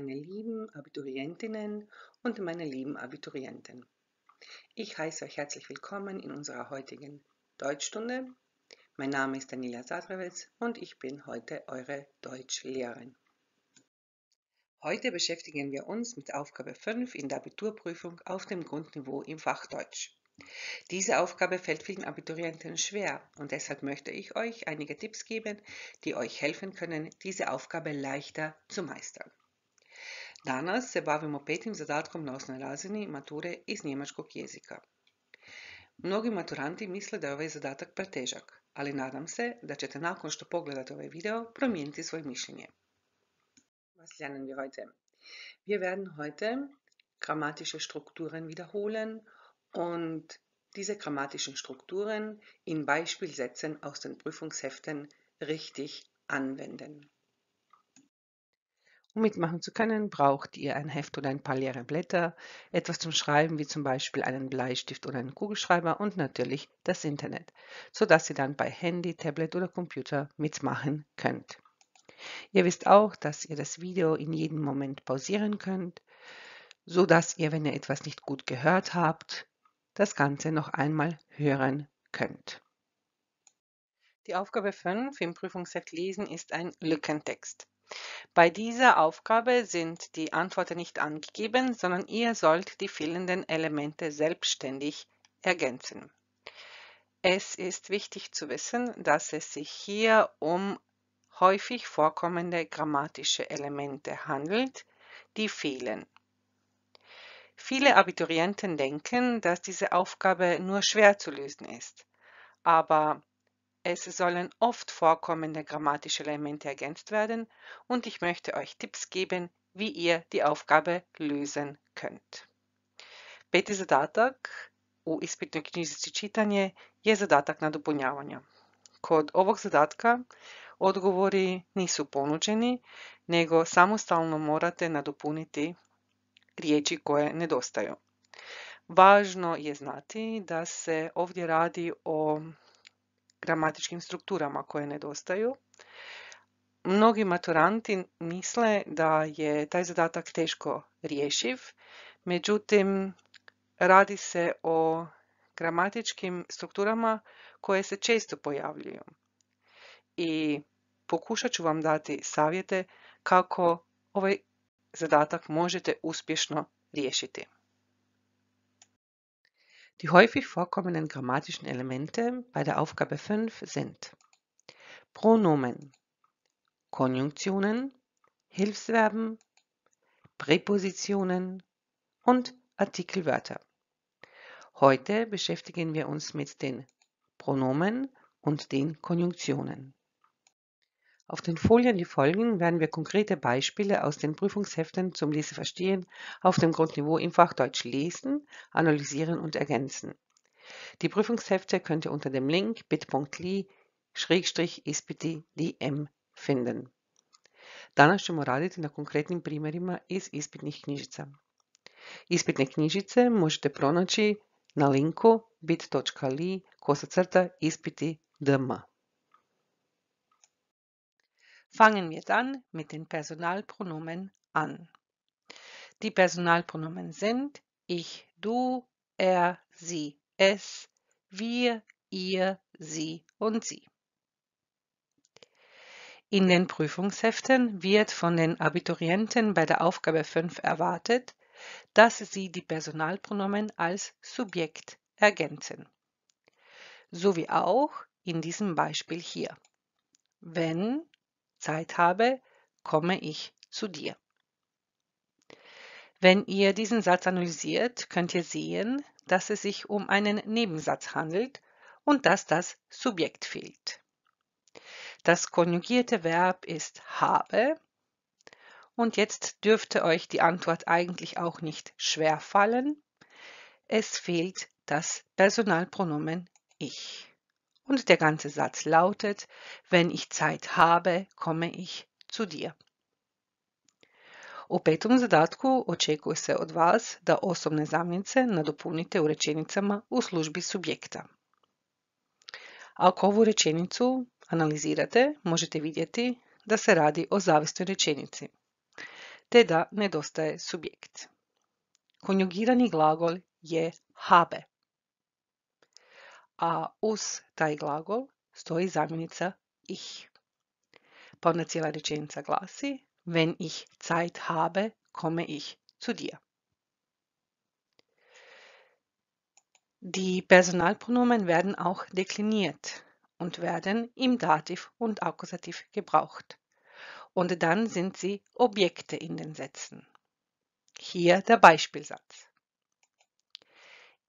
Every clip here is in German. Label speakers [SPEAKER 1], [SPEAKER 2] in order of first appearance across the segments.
[SPEAKER 1] meine lieben Abiturientinnen und meine lieben Abiturienten. Ich heiße euch herzlich willkommen in unserer heutigen Deutschstunde. Mein Name ist Daniela Sadrewitz und ich bin heute eure Deutschlehrerin. Heute beschäftigen wir uns mit Aufgabe 5 in der Abiturprüfung auf dem Grundniveau im Fach Deutsch. Diese Aufgabe fällt vielen Abiturienten schwer und deshalb möchte ich euch einige Tipps geben, die euch helfen können, diese Aufgabe leichter zu meistern. Danas se bavimo petim zadatkom na osnovnoj razini mature iz njemačkog jezika. Mnogi maturanti misle da je ovaj zadatak pretežak, ali nadam se da ćete nakon što pogledate ovaj video promijeniti svoje mišljenje. Was lernen wir heute? Wir werden heute grammatische Strukturen wiederholen und diese grammatischen Strukturen in Beispielsätzen aus den Prüfungsheften richtig anwenden. Um mitmachen zu können, braucht ihr ein Heft oder ein paar leere Blätter, etwas zum Schreiben wie zum Beispiel einen Bleistift oder einen Kugelschreiber und natürlich das Internet, sodass ihr dann bei Handy, Tablet oder Computer mitmachen könnt. Ihr wisst auch, dass ihr das Video in jedem Moment pausieren könnt, sodass ihr, wenn ihr etwas nicht gut gehört habt, das Ganze noch einmal hören könnt. Die Aufgabe 5 im Prüfungsset Lesen ist ein Lückentext. Bei dieser Aufgabe sind die Antworten nicht angegeben, sondern ihr sollt die fehlenden Elemente selbstständig ergänzen. Es ist wichtig zu wissen, dass es sich hier um häufig vorkommende grammatische Elemente handelt, die fehlen. Viele Abiturienten denken, dass diese Aufgabe nur schwer zu lösen ist, aber Es sollen oft vorkommende grammatische Elemente ergänzt werden und ich möchte euch Tipps geben, wie ihr die Aufgabe lösen könnt. Peti zadatak u ispitnoj knjižici čitanje je zadatak na dopunjavanje. Kod ovog zadatka odgovori nisu ponuđeni, nego samostalno morate nadopuniti riječi koje nedostaju. Važno je znati da se ovdje radi o gramatičkim strukturama koje nedostaju. Mnogi maturanti misle da je taj zadatak teško rješiv, međutim radi se o gramatičkim strukturama koje se često pojavljuju. I pokušat ću vam dati savjete kako ovaj zadatak možete uspješno riješiti. Die häufig vorkommenden grammatischen Elemente bei der Aufgabe 5 sind Pronomen, Konjunktionen, Hilfsverben, Präpositionen und Artikelwörter. Heute beschäftigen wir uns mit den Pronomen und den Konjunktionen. Auf den Folien, die folgen, werden wir konkrete Beispiele aus den Prüfungsheften zum Leseverstehen auf dem Grundniveau im Fach Deutsch lesen, analysieren und ergänzen. Die Prüfungshefte könnt ihr unter dem Link bit.ly-ispiti.dm finden. Danas ćemo raditi na konkretnim primjerima iz ispitnih knjižica. Ispitne knjižice možete pronaći na linku bit.ly kosacrta ispiti dm. Fangen wir dann mit den Personalpronomen an. Die Personalpronomen sind ich, du, er, sie, es, wir, ihr, sie und sie. In den Prüfungsheften wird von den Abiturienten bei der Aufgabe 5 erwartet, dass sie die Personalpronomen als Subjekt ergänzen. So wie auch in diesem Beispiel hier. Wenn Zeit habe, komme ich zu dir. Wenn ihr diesen Satz analysiert, könnt ihr sehen, dass es sich um einen Nebensatz handelt und dass das Subjekt fehlt. Das konjugierte Verb ist habe und jetzt dürfte euch die Antwort eigentlich auch nicht schwer fallen. Es fehlt das Personalpronomen ich. Und der ganze Satz lautet, wenn ich Zeit habe, komme ich zu dir. U petom zadatku očekuje se od vas da osobne zamjenice nadopunite u rečenicama u službi subjekta. Ako ovu rečenicu analizirate, možete vidjeti da se radi o zavisnoj rečenici, te da nedostaje subjekt. Konjugirani glagol je habe. a uz taj glagol stoji zamjenica ich. Ponovno cijela rečenica glasi Wenn ich Zeit habe, komme ich zu dir. Die Personalpronomen werden auch dekliniert und werden im Dativ und Akkusativ gebraucht. Und dann sind sie Objekte in den Sätzen. Hier der Beispielsatz.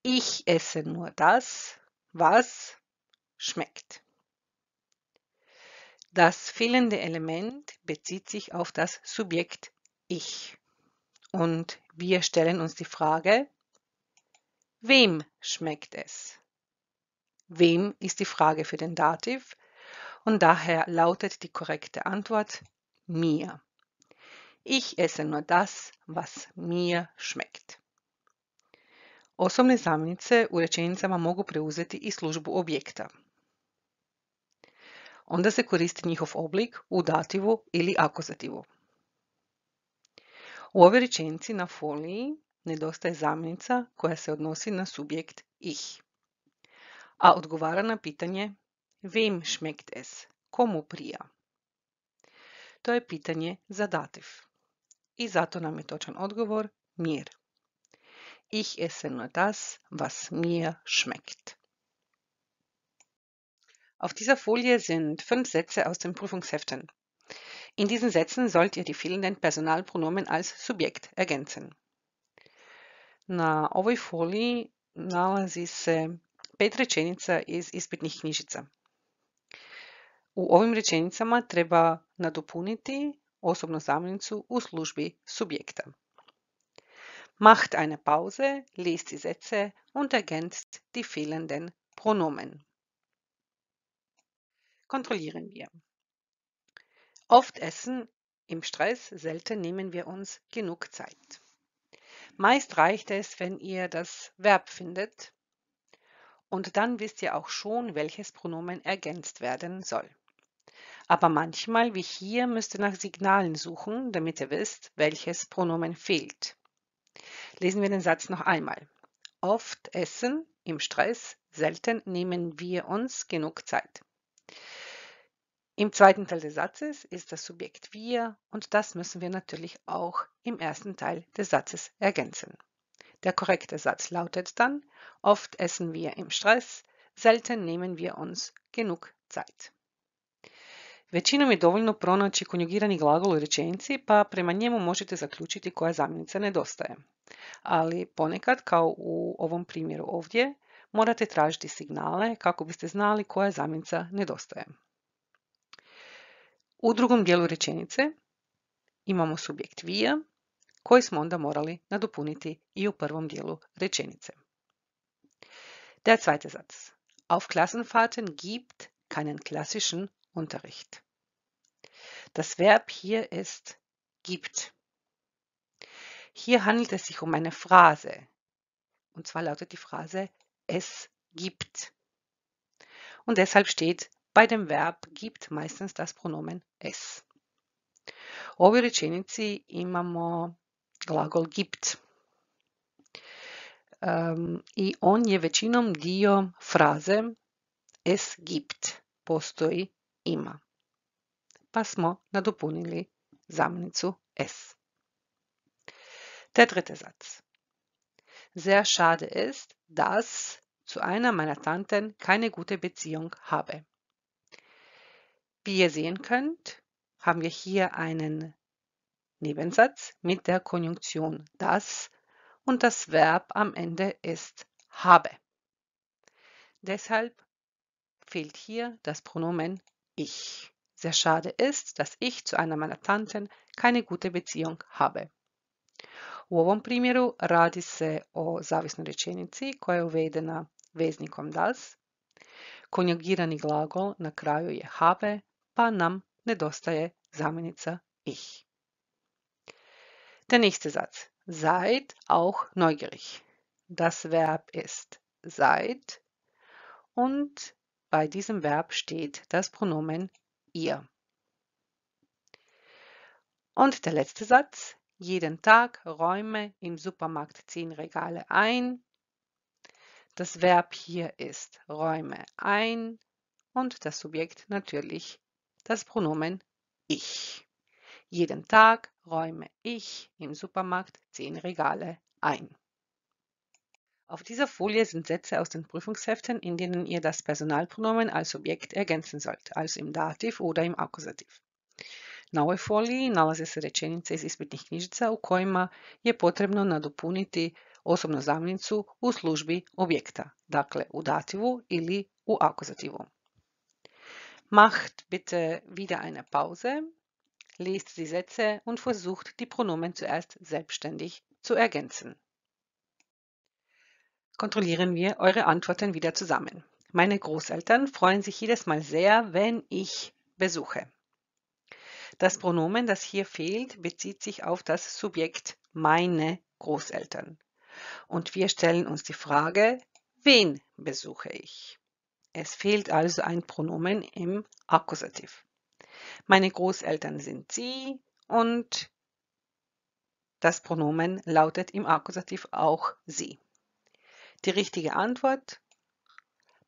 [SPEAKER 1] Ich esse nur das, was schmeckt. Das fehlende Element bezieht sich auf das Subjekt Ich. Und wir stellen uns die Frage, wem schmeckt es? Wem ist die Frage für den Dativ und daher lautet die korrekte Antwort mir. Ich esse nur das, was mir schmeckt. Osobne zamjenice u rečenicama mogu preuzeti i službu objekta. Onda se koristi njihov oblik u dativu ili akuzativu. U ovoj rečenici na foliji nedostaje zamjenica koja se odnosi na subjekt ih. A odgovara na pitanje Wem schmeckt es? Komu prija? To je pitanje za dativ. I zato nam je točan odgovor mir. Ich esse nur das, was mir schmeckt. Auf dieser Folie sind fünf Sätze aus den Prüfungsheften. In diesen Sätzen sollt ihr die fehlenden Personalpronomen als Subjekt ergänzen. Na ovoj foliji nalazi se pet rečenica iz ispitnih knjižica. U ovim rečenicama treba nadopuniti osobnu zamjenicu u službi subjekta macht eine Pause, lest die Sätze und ergänzt die fehlenden Pronomen. Kontrollieren wir. Oft essen im Stress, selten nehmen wir uns genug Zeit. Meist reicht es, wenn ihr das Verb findet und dann wisst ihr auch schon, welches Pronomen ergänzt werden soll. Aber manchmal, wie hier, müsst ihr nach Signalen suchen, damit ihr wisst, welches Pronomen fehlt. Lesen wir den Satz noch einmal. Oft essen im Stress, selten nehmen wir uns genug Zeit. Im zweiten Teil des Satzes ist das Subjekt wir und das müssen wir natürlich auch im ersten Teil des Satzes ergänzen. Der korrekte Satz lautet dann, oft essen wir im Stress, selten nehmen wir uns genug Zeit. Većinom je dovoljno pronaći konjugirani glagol u rečenici, pa prema njemu možete zaključiti koja zamjenica nedostaje. Ali ponekad, kao u ovom primjeru ovdje, morate tražiti signale kako biste znali koja zamjenica nedostaje. U drugom dijelu rečenice imamo subjekt via, koji smo onda morali nadopuniti i u prvom dijelu rečenice. Der zweite Satz. Auf Klassenfahrten gibt keinen klassischen Unterricht. Das Verb hier ist gibt. Hier handelt es sich um eine Phrase. Und zwar lautet die Phrase es gibt. Und deshalb steht bei dem Verb gibt meistens das Pronomen es. U ovoj rečenici imamo glagol gibt. Um, ähm, I on je većinom dio fraze es gibt. Postoji ima. Pa smo nadopunili zamenicu es. Der dritte Satz. Sehr schade ist, dass zu einer meiner Tanten keine gute Beziehung habe. Wie ihr sehen könnt, haben wir hier einen Nebensatz mit der Konjunktion das und das Verb am Ende ist habe. Deshalb fehlt hier das Pronomen Ich. Sehr schade ist, dass ich zu einer meiner Tanten keine gute Beziehung habe. U ovom primjeru radi se o zavisnoj rečenici koja je uvedena veznikom das. Konjugirani glagol na kraju je habe, pa nam nedostaje zamjenica ich. Der nächste Satz. Seid auch neugierig. Das Verb ist seid und Bei diesem Verb steht das Pronomen ihr. Und der letzte Satz. Jeden Tag räume im Supermarkt zehn Regale ein. Das Verb hier ist räume ein und das Subjekt natürlich das Pronomen ich. Jeden Tag räume ich im Supermarkt zehn Regale ein. Auf dieser Folie sind Sätze aus den Prüfungsheften, in denen ihr das Personalpronomen als Objekt ergänzen sollt, also im Dativ oder im Akkusativ. Na ovoj foliji nalaze se rečenice iz ispitnih knjižica u kojima je potrebno nadopuniti osobnu zamjenicu u službi objekta, dakle u dativu ili u akuzativu. Macht bitte wieder eine Pause, lest die Sätze und versucht die Pronomen zuerst selbstständig zu ergänzen kontrollieren wir eure Antworten wieder zusammen. Meine Großeltern freuen sich jedes Mal sehr, wenn ich besuche. Das Pronomen, das hier fehlt, bezieht sich auf das Subjekt meine Großeltern. Und wir stellen uns die Frage, wen besuche ich? Es fehlt also ein Pronomen im Akkusativ. Meine Großeltern sind sie und das Pronomen lautet im Akkusativ auch sie. Die richtige Antwort?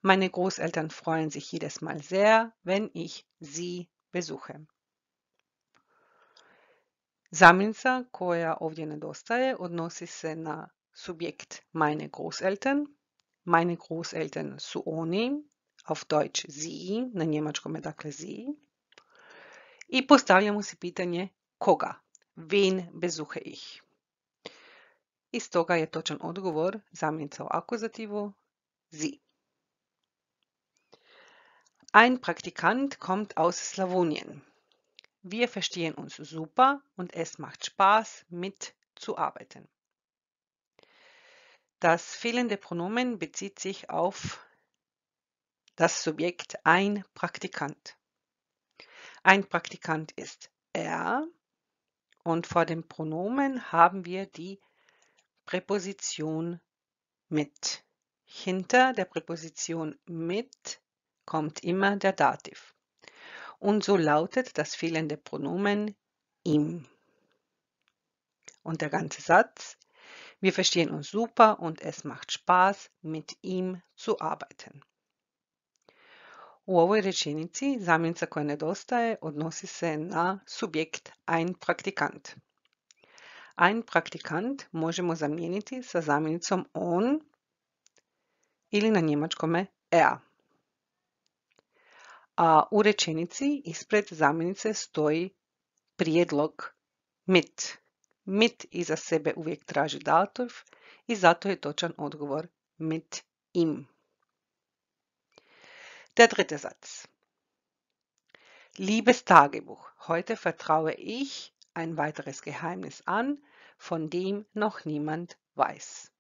[SPEAKER 1] Meine Großeltern freuen sich jedes Mal sehr, wenn ich sie besuche. Zaminca koja ovdje nedostaje odnosi se na subjekt meine Großeltern. Meine Großeltern su oni, auf Deutsch sie, na njemačkom je dakle sie. I postavljamo si pitanje koga, wen besuche ich. I stoga je točan odgovor zamjenica u akuzativu sie. Ein Praktikant kommt aus Slawonien. Wir verstehen uns super und es macht Spaß, mitzuarbeiten. Das fehlende Pronomen bezieht sich auf das Subjekt ein Praktikant. Ein Praktikant ist er und vor dem Pronomen haben wir die Präposition mit. Hinter der Präposition mit kommt immer der Dativ. Und so lautet das fehlende Pronomen ihm. Und der ganze Satz, wir verstehen uns super und es macht Spaß, mit ihm zu arbeiten. U ovoj e rečenici zamjenica koja nedostaje odnosi se na subjekt ein praktikant. Ein praktikant možemo zamijeniti sa zamjenicom on ili na njemačkome er. A u rečenici ispred zamjenice stoji prijedlog mit. Mit iza sebe uvijek traži dativ i zato je točan odgovor mit im. Der dritte Satz. Liebes Tagebuch, heute vertraue ich ein weiteres Geheimnis an, von dem noch niemand weiß.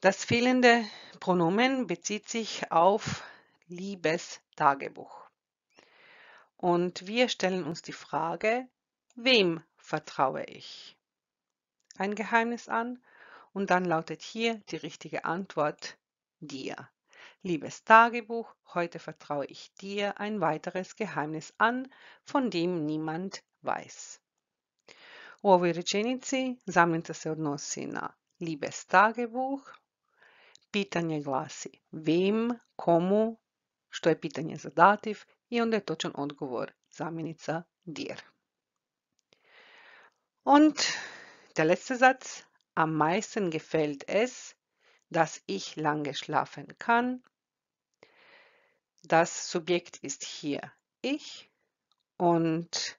[SPEAKER 1] Das fehlende Pronomen bezieht sich auf Liebes Tagebuch. Und wir stellen uns die Frage, wem vertraue ich? Ein Geheimnis an und dann lautet hier die richtige Antwort dir. Liebes Tagebuch, heute vertraue ich dir ein weiteres Geheimnis an, von dem niemand weiß. U ovoj rečenici zamnite se odnosi na Liebes Tagebuch. Pitanje glasi Wem, komu, što je pitanje za dativ i onda je točan odgovor zamjenica dir. Und der letzte Satz. Am meisten gefällt es, dass ich lange schlafen kann das Subjekt ist hier ich und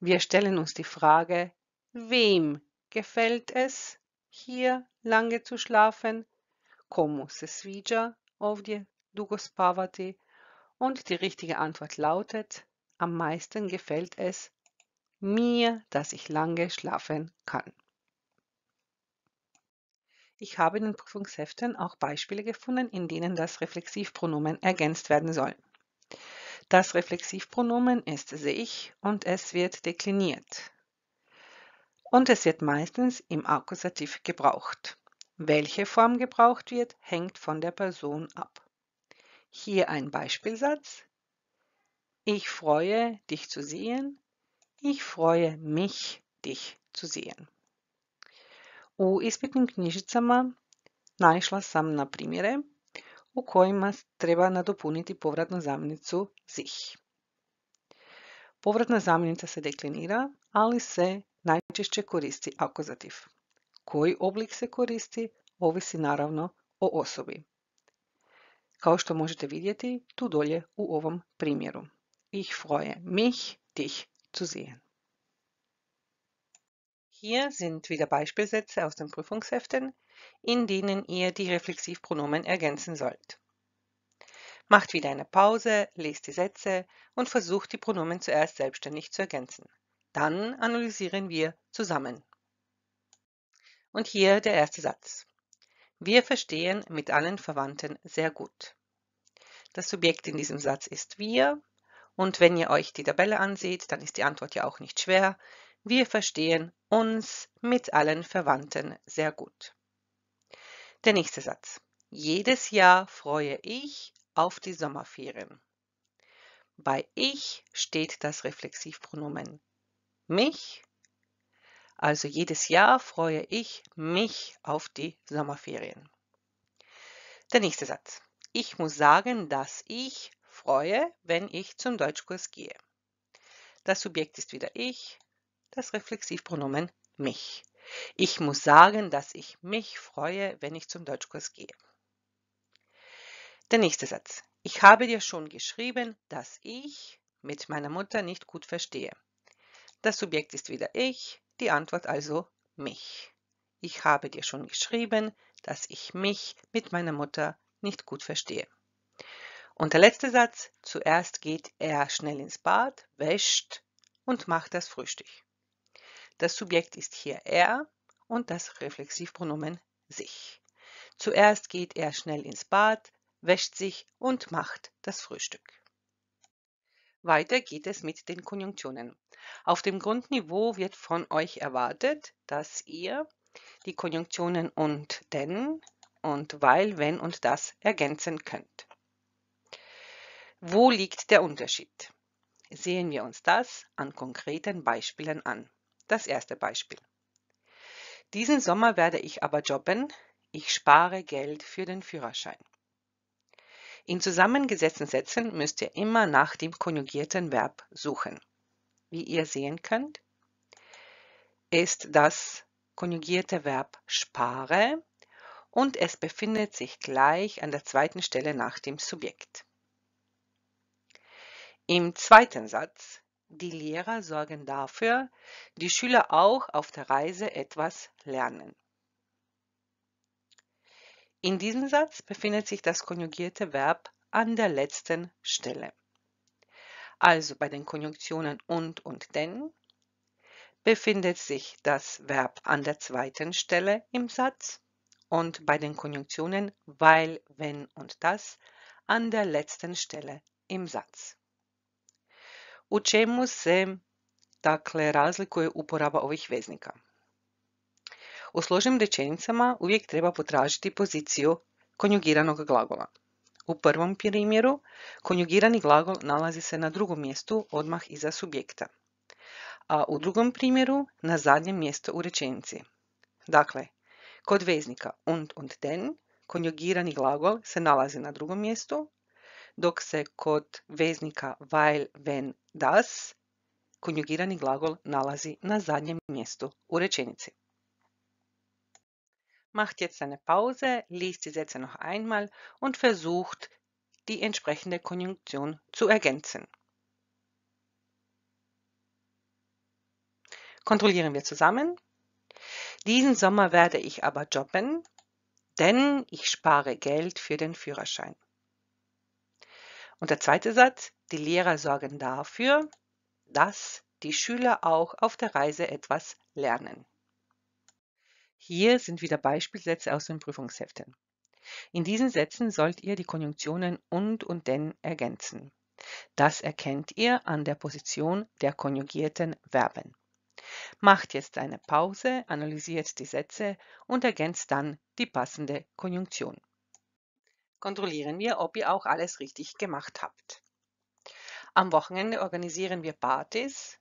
[SPEAKER 1] wir stellen uns die Frage, wem gefällt es, hier lange zu schlafen? Komu se sviđa ovdje dugo spavati? Und die richtige Antwort lautet, am meisten gefällt es mir, dass ich lange schlafen kann. Ich habe in den Prüfungsheften auch Beispiele gefunden, in denen das Reflexivpronomen ergänzt werden soll. Das Reflexivpronomen ist sich und es wird dekliniert. Und es wird meistens im Akkusativ gebraucht. Welche Form gebraucht wird, hängt von der Person ab. Hier ein Beispielsatz. Ich freue, dich zu sehen. Ich freue mich, dich zu sehen. U ispitnim knjižicama naišla sam na primjere u kojima treba nadopuniti povratnu zamjenicu zih. Povratna zamjenica se deklinira, ali se najčešće koristi akuzativ. Koji oblik se koristi ovisi naravno o osobi. Kao što možete vidjeti tu dolje u ovom primjeru. Ich freue mich, dich zu sehen. Hier sind wieder Beispielsätze aus den Prüfungsheften, in denen ihr die Reflexivpronomen ergänzen sollt. Macht wieder eine Pause, lest die Sätze und versucht die Pronomen zuerst selbstständig zu ergänzen. Dann analysieren wir zusammen. Und hier der erste Satz. Wir verstehen mit allen Verwandten sehr gut. Das Subjekt in diesem Satz ist wir. Und wenn ihr euch die Tabelle ansieht, dann ist die Antwort ja auch nicht schwer. Wir verstehen uns mit allen Verwandten sehr gut. Der nächste Satz. Jedes Jahr freue ich auf die Sommerferien. Bei ich steht das Reflexivpronomen mich. Also jedes Jahr freue ich mich auf die Sommerferien. Der nächste Satz. Ich muss sagen, dass ich freue, wenn ich zum Deutschkurs gehe. Das Subjekt ist wieder ich, das Reflexivpronomen mich. Ich muss sagen, dass ich mich freue, wenn ich zum Deutschkurs gehe. Der nächste Satz. Ich habe dir schon geschrieben, dass ich mit meiner Mutter nicht gut verstehe. Das Subjekt ist wieder ich, die Antwort also mich. Ich habe dir schon geschrieben, dass ich mich mit meiner Mutter nicht gut verstehe. Und der letzte Satz. Zuerst geht er schnell ins Bad, wäscht und macht das Frühstück. Das Subjekt ist hier er und das Reflexivpronomen sich. Zuerst geht er schnell ins Bad, wäscht sich und macht das Frühstück. Weiter geht es mit den Konjunktionen. Auf dem Grundniveau wird von euch erwartet, dass ihr die Konjunktionen und denn und weil, wenn und das ergänzen könnt. Wo liegt der Unterschied? Sehen wir uns das an konkreten Beispielen an. Das erste Beispiel. Diesen Sommer werde ich aber jobben. Ich spare Geld für den Führerschein. In zusammengesetzten Sätzen müsst ihr immer nach dem konjugierten Verb suchen. Wie ihr sehen könnt, ist das konjugierte Verb spare und es befindet sich gleich an der zweiten Stelle nach dem Subjekt. Im zweiten Satz die Lehrer sorgen dafür, die Schüler auch auf der Reise etwas lernen. In diesem Satz befindet sich das konjugierte Verb an der letzten Stelle. Also bei den Konjunktionen und und denn befindet sich das Verb an der zweiten Stelle im Satz und bei den Konjunktionen weil, wenn und das an der letzten Stelle im Satz. U čemu se dakle razlikuje uporaba ovih veznika? U složenim rečenicama uvijek treba potražiti poziciju konjugiranog glagola. U prvom primjeru konjugirani glagol nalazi se na drugom mjestu odmah iza subjekta, a u drugom primjeru na zadnjem mjestu u rečenici. Dakle, kod veznika und und den konjugirani glagol se nalazi na drugom mjestu, dok se kod veznika weil, wenn, das konjugirani glagol nalazi na zadnjem mjestu u rečenici. Macht jetzt eine Pause, liest die Sätze noch einmal und versucht, die entsprechende Konjunktion zu ergänzen. Kontrollieren wir zusammen. Diesen Sommer werde ich aber jobben, denn ich spare Geld für den Führerschein. Und der zweite Satz, die Lehrer sorgen dafür, dass die Schüler auch auf der Reise etwas lernen. Hier sind wieder Beispielsätze aus den Prüfungsheften. In diesen Sätzen sollt ihr die Konjunktionen und und denn ergänzen. Das erkennt ihr an der Position der konjugierten Verben. Macht jetzt eine Pause, analysiert die Sätze und ergänzt dann die passende Konjunktion kontrollieren wir, ob ihr auch alles richtig gemacht habt. Am Wochenende organisieren wir Partys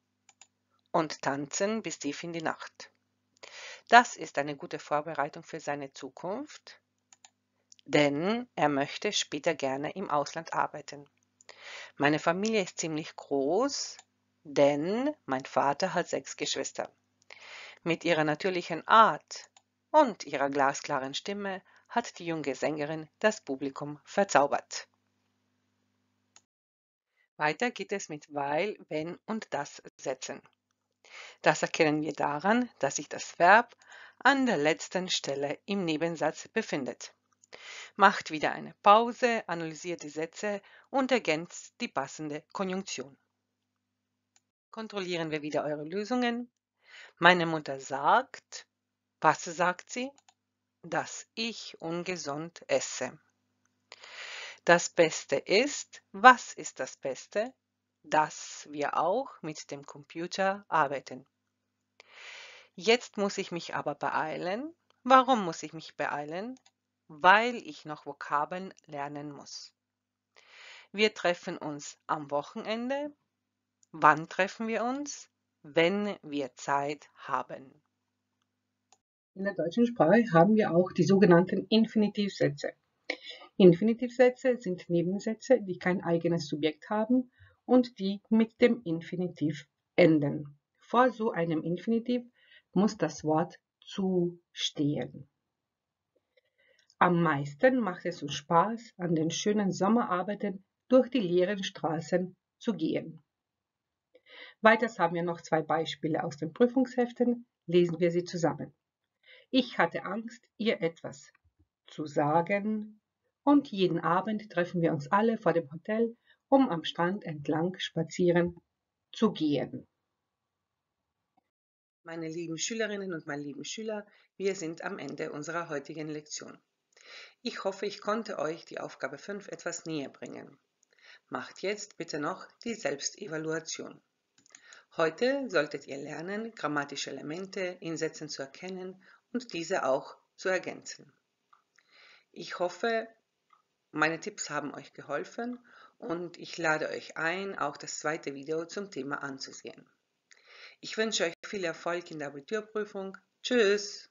[SPEAKER 1] und tanzen bis tief in die Nacht. Das ist eine gute Vorbereitung für seine Zukunft, denn er möchte später gerne im Ausland arbeiten. Meine Familie ist ziemlich groß, denn mein Vater hat sechs Geschwister. Mit ihrer natürlichen Art und ihrer glasklaren Stimme hat die junge Sängerin das Publikum verzaubert. Weiter geht es mit weil, wenn und das Sätzen. Das erkennen wir daran, dass sich das Verb an der letzten Stelle im Nebensatz befindet. Macht wieder eine Pause, analysiert die Sätze und ergänzt die passende Konjunktion. Kontrollieren wir wieder eure Lösungen. Meine Mutter sagt, was sagt sie? dass ich ungesund esse. Das Beste ist, was ist das Beste? Dass wir auch mit dem Computer arbeiten. Jetzt muss ich mich aber beeilen. Warum muss ich mich beeilen? Weil ich noch Vokabeln lernen muss. Wir treffen uns am Wochenende. Wann treffen wir uns? Wenn wir Zeit haben. In der deutschen Sprache haben wir auch die sogenannten Infinitivsätze. Infinitivsätze sind Nebensätze, die kein eigenes Subjekt haben und die mit dem Infinitiv enden. Vor so einem Infinitiv muss das Wort zu stehen. Am meisten macht es uns Spaß, an den schönen Sommerarbeiten durch die leeren Straßen zu gehen. Weiters haben wir noch zwei Beispiele aus den Prüfungsheften, lesen wir sie zusammen. Ich hatte Angst, ihr etwas zu sagen, und jeden Abend treffen wir uns alle vor dem Hotel, um am Strand entlang spazieren zu gehen. Meine lieben Schülerinnen und meine lieben Schüler, wir sind am Ende unserer heutigen Lektion. Ich hoffe, ich konnte euch die Aufgabe 5 etwas näher bringen. Macht jetzt bitte noch die Selbstevaluation. Heute solltet ihr lernen, grammatische Elemente in Sätzen zu erkennen und diese auch zu ergänzen. Ich hoffe, meine Tipps haben euch geholfen und ich lade euch ein, auch das zweite Video zum Thema anzusehen. Ich wünsche euch viel Erfolg in der Abiturprüfung. Tschüss!